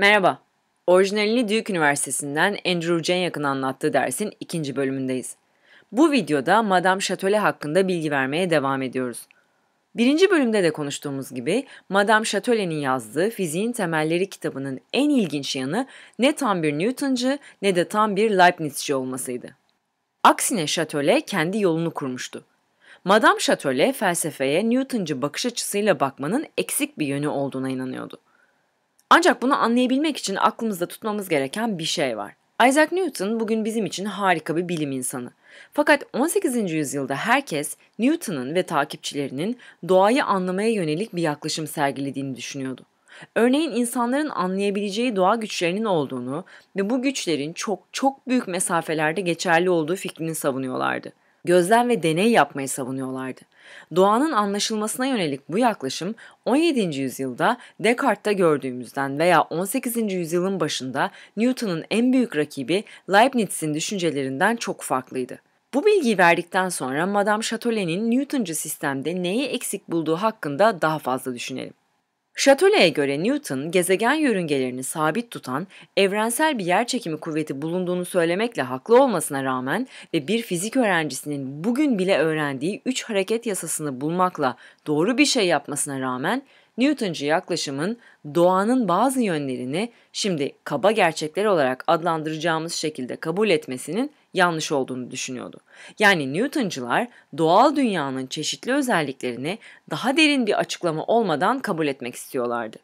Merhaba, orijinalini Duke Üniversitesi'nden Andrew yakın anlattığı dersin ikinci bölümündeyiz. Bu videoda Madame Chatelet hakkında bilgi vermeye devam ediyoruz. Birinci bölümde de konuştuğumuz gibi Madame Chatelet'in yazdığı Fiziğin Temelleri kitabının en ilginç yanı ne tam bir Newton'cı ne de tam bir Leibnizci olmasıydı. Aksine Chatelet kendi yolunu kurmuştu. Madame Chatelet felsefeye Newton'cu bakış açısıyla bakmanın eksik bir yönü olduğuna inanıyordu. Ancak bunu anlayabilmek için aklımızda tutmamız gereken bir şey var. Isaac Newton bugün bizim için harika bir bilim insanı. Fakat 18. yüzyılda herkes Newton'un ve takipçilerinin doğayı anlamaya yönelik bir yaklaşım sergilediğini düşünüyordu. Örneğin insanların anlayabileceği doğa güçlerinin olduğunu ve bu güçlerin çok çok büyük mesafelerde geçerli olduğu fikrini savunuyorlardı gözlem ve deney yapmayı savunuyorlardı. Doğanın anlaşılmasına yönelik bu yaklaşım 17. yüzyılda Descartes'te gördüğümüzden veya 18. yüzyılın başında Newton'un en büyük rakibi Leibniz'in düşüncelerinden çok farklıydı. Bu bilgiyi verdikten sonra Madame Chatelet'in Newton'cu sistemde neyi eksik bulduğu hakkında daha fazla düşünelim. Şatöle'ye göre Newton, gezegen yörüngelerini sabit tutan evrensel bir yerçekimi kuvveti bulunduğunu söylemekle haklı olmasına rağmen ve bir fizik öğrencisinin bugün bile öğrendiği üç hareket yasasını bulmakla doğru bir şey yapmasına rağmen Newtoncu yaklaşımın doğanın bazı yönlerini şimdi kaba gerçekler olarak adlandıracağımız şekilde kabul etmesinin yanlış olduğunu düşünüyordu. Yani Newtoncular doğal dünyanın çeşitli özelliklerini daha derin bir açıklama olmadan kabul etmek istiyorlardı.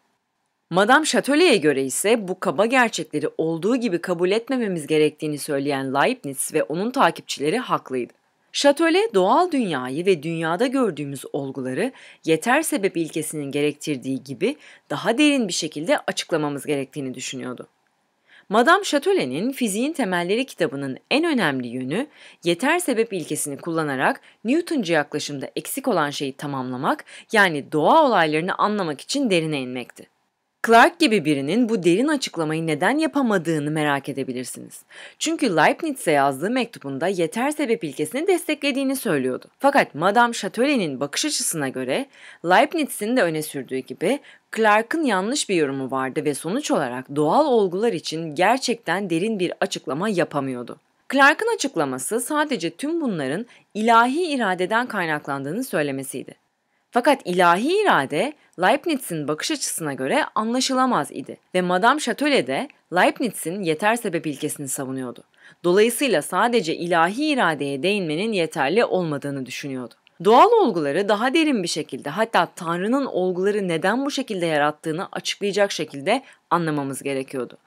Madame Chatelier'e göre ise bu kaba gerçekleri olduğu gibi kabul etmememiz gerektiğini söyleyen Leibniz ve onun takipçileri haklıydı. Şatöle doğal dünyayı ve dünyada gördüğümüz olguları yeter sebep ilkesinin gerektirdiği gibi daha derin bir şekilde açıklamamız gerektiğini düşünüyordu. Madame Chatelet'in Fiziğin Temelleri kitabının en önemli yönü yeter sebep ilkesini kullanarak Newtoncu yaklaşımda eksik olan şeyi tamamlamak yani doğa olaylarını anlamak için derine inmekti. Clark gibi birinin bu derin açıklamayı neden yapamadığını merak edebilirsiniz. Çünkü Leibniz'e yazdığı mektubunda yeter sebep ilkesini desteklediğini söylüyordu. Fakat Madame Chatelet'in bakış açısına göre Leibniz'in de öne sürdüğü gibi Clark'ın yanlış bir yorumu vardı ve sonuç olarak doğal olgular için gerçekten derin bir açıklama yapamıyordu. Clark'ın açıklaması sadece tüm bunların ilahi iradeden kaynaklandığını söylemesiydi. Fakat ilahi irade Leibniz'in bakış açısına göre anlaşılamaz idi ve Madame Chatelet de Leibniz'in yeter sebep ilkesini savunuyordu. Dolayısıyla sadece ilahi iradeye değinmenin yeterli olmadığını düşünüyordu. Doğal olguları daha derin bir şekilde hatta Tanrı'nın olguları neden bu şekilde yarattığını açıklayacak şekilde anlamamız gerekiyordu.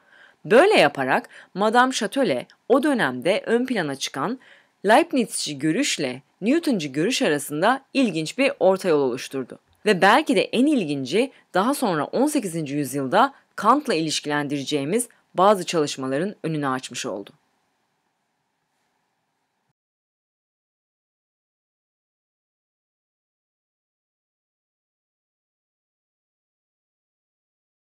Böyle yaparak Madame Chatelet o dönemde ön plana çıkan Leibnizci görüşle Newton'cu görüş arasında ilginç bir orta yol oluşturdu. Ve belki de en ilginci daha sonra 18. yüzyılda Kant'la ilişkilendireceğimiz bazı çalışmaların önünü açmış oldu.